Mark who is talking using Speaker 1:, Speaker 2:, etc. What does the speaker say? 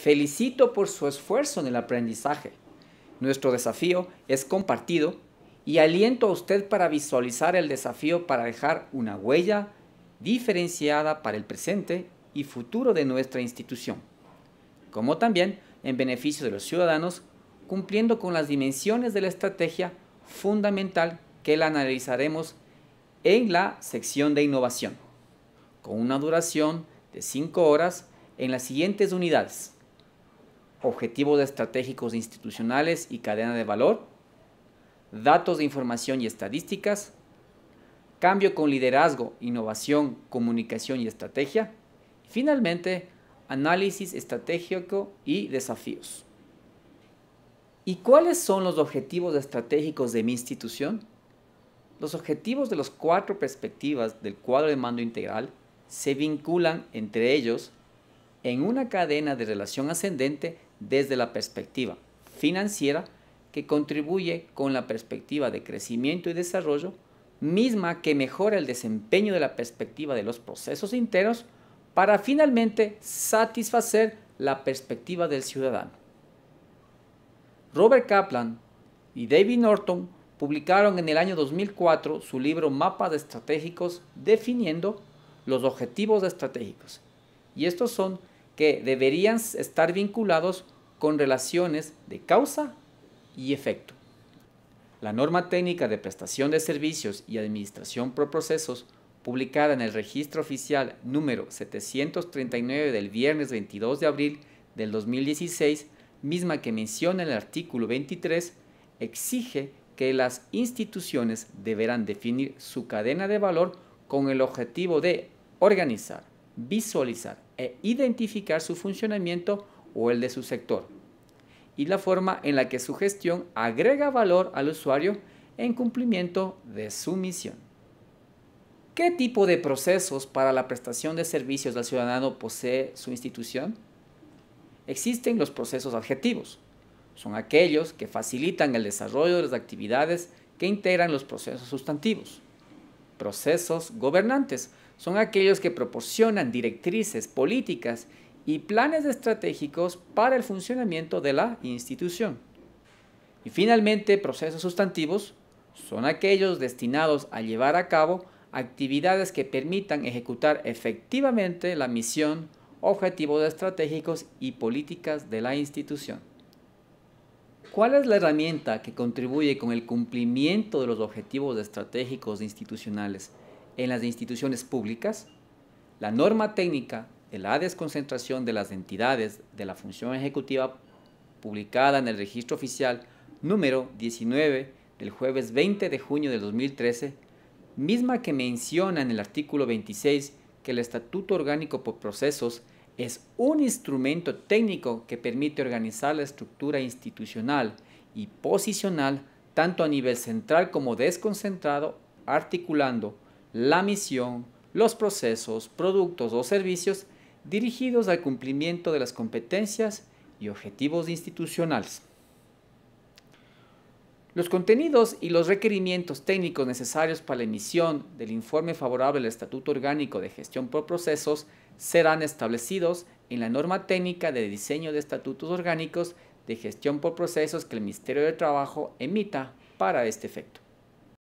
Speaker 1: Felicito por su esfuerzo en el aprendizaje. Nuestro desafío es compartido y aliento a usted para visualizar el desafío para dejar una huella diferenciada para el presente y futuro de nuestra institución, como también en beneficio de los ciudadanos, cumpliendo con las dimensiones de la estrategia fundamental que la analizaremos en la sección de innovación, con una duración de 5 horas en las siguientes unidades objetivos estratégicos institucionales y cadena de valor, datos de información y estadísticas, cambio con liderazgo, innovación, comunicación y estrategia, finalmente, análisis estratégico y desafíos. ¿Y cuáles son los objetivos estratégicos de mi institución? Los objetivos de las cuatro perspectivas del cuadro de mando integral se vinculan entre ellos en una cadena de relación ascendente desde la perspectiva financiera que contribuye con la perspectiva de crecimiento y desarrollo, misma que mejora el desempeño de la perspectiva de los procesos internos para finalmente satisfacer la perspectiva del ciudadano. Robert Kaplan y David Norton publicaron en el año 2004 su libro de Estratégicos definiendo los objetivos estratégicos. Y estos son que deberían estar vinculados con relaciones de causa y efecto. La norma técnica de prestación de servicios y administración por procesos, publicada en el registro oficial número 739 del viernes 22 de abril del 2016, misma que menciona el artículo 23, exige que las instituciones deberán definir su cadena de valor con el objetivo de organizar, visualizar e identificar su funcionamiento o el de su sector, y la forma en la que su gestión agrega valor al usuario en cumplimiento de su misión. ¿Qué tipo de procesos para la prestación de servicios al ciudadano posee su institución? Existen los procesos adjetivos. Son aquellos que facilitan el desarrollo de las actividades que integran los procesos sustantivos. Procesos gobernantes son aquellos que proporcionan directrices políticas y planes estratégicos para el funcionamiento de la institución. Y finalmente, procesos sustantivos son aquellos destinados a llevar a cabo actividades que permitan ejecutar efectivamente la misión, objetivos estratégicos y políticas de la institución. ¿Cuál es la herramienta que contribuye con el cumplimiento de los objetivos estratégicos institucionales en las instituciones públicas? La norma técnica la desconcentración de las entidades de la función ejecutiva publicada en el registro oficial número 19 del jueves 20 de junio de 2013, misma que menciona en el artículo 26 que el Estatuto Orgánico por Procesos es un instrumento técnico que permite organizar la estructura institucional y posicional tanto a nivel central como desconcentrado, articulando la misión, los procesos, productos o servicios dirigidos al cumplimiento de las competencias y objetivos institucionales. Los contenidos y los requerimientos técnicos necesarios para la emisión del informe favorable al Estatuto Orgánico de Gestión por Procesos serán establecidos en la norma técnica de diseño de estatutos orgánicos de gestión por procesos que el Ministerio de Trabajo emita para este efecto.